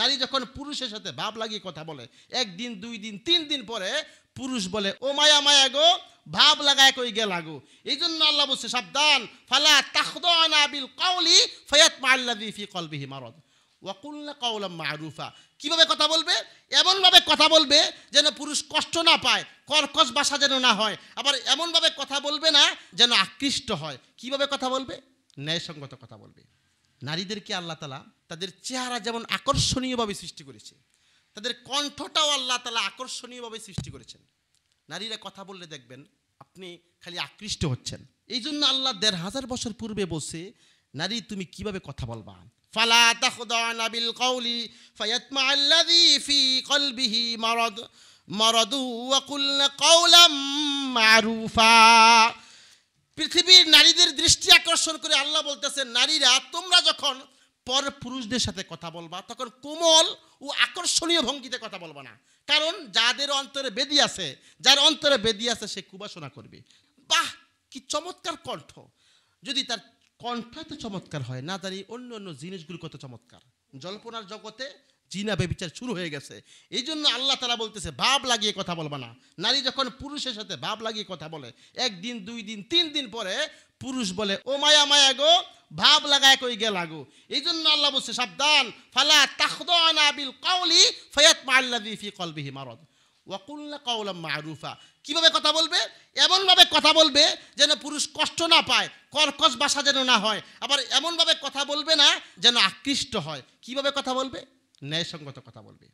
নারী যখন পুরুষের সাথে ভাব লাগিয়ে কথা বলে একদিন দুই দিন তিন দিন পরে পুরুষ বলে ও মায়া মায়া গো ভাব লাগায় কই গেলা গো এই জন্য আল্লাহ বলছে সাবধান ফালা তাহদানা বিল কাউলি ফয়াত মাল্লাদি ফি কলবিহি মারদ ওয়াকুল্লা কাউলাম মারুফা কিভাবে কথা বলবে এমনভাবে কথা বলবে যেন পুরুষ কষ্ট না পায় কর্কশ বাসা যেন না হয় আবার এমনভাবে কথা বলবে না যেন আকৃষ্ট হয় কিভাবে কথা বলবে ন্যায়সঙ্গত কথা বলবে নারীদেরকে আল্লাহ তালা তাদের চেহারা যেমন আকর্ষণীয়ভাবে সৃষ্টি করেছে তাদের কণ্ঠটাও আল্লাহ তালা আকর্ষণীয়ভাবে সৃষ্টি করেছেন নারীরা কথা বললে দেখবেন আপনি খালি আকৃষ্ট হচ্ছেন এই জন্য আল্লাহ দেড় হাজার বছর পূর্বে বসে নারী তুমি কিভাবে কথা বলবা ফালা তাখদান বিল কৌলি ফায়াতমা আল্লাযী ফি কলবিহি মরদ মরদু ওয়া কৌলাম মারুফা পৃথিবীর দৃষ্টি আকর্ষণ করে আল্লাহ বলতেছে নারীরা তোমরা যখন পর পুরুষদের সাথে কথা বলবা তখন কোমল ও আকর্ষণীয় ভঙ্গিতে কথা বলবা না কারণ যাদের অন্তরে বেদি আছে যার অন্তরে বেদি আছে সে কুবাসনা করবে বাহ কি চমৎকার কণ্ঠ যদি তার কণ্ঠ এত চমৎকার হয় না তার এই অন্য অন্য জিনিসগুলো কত চমৎকার জল্পনার জগতে জিনা বেবিচার শুরু হয়ে গেছে এই জন্য আল্লাহ তারা বলতেছে ভাব লাগিয়ে কথা বলবে না নারী যখন পুরুষের সাথে ভাব লাগিয়ে কথা বলে একদিন দুই দিন তিন দিন পরে পুরুষ বলে ও মায়া মায়া গো ভাব লাগায় কই গে লাগো এই জন্য আল্লাহ বলছে সাবধান ফালা তাহদনা কাউলি ফয়াত মাল্লাদি ফি কলবিহি মারদ ওয়াকুল্লা কাউলাম মারুফা কিভাবে কথা বলবে এমনভাবে কথা বলবে যেন পুরুষ কষ্ট না পায় কর্কশ বাসা যেন না হয় আবার এমনভাবে কথা বলবে না যেন আকৃষ্ট হয় কিভাবে কথা বলবে ন্যায়সঙ্গত কথা বলবে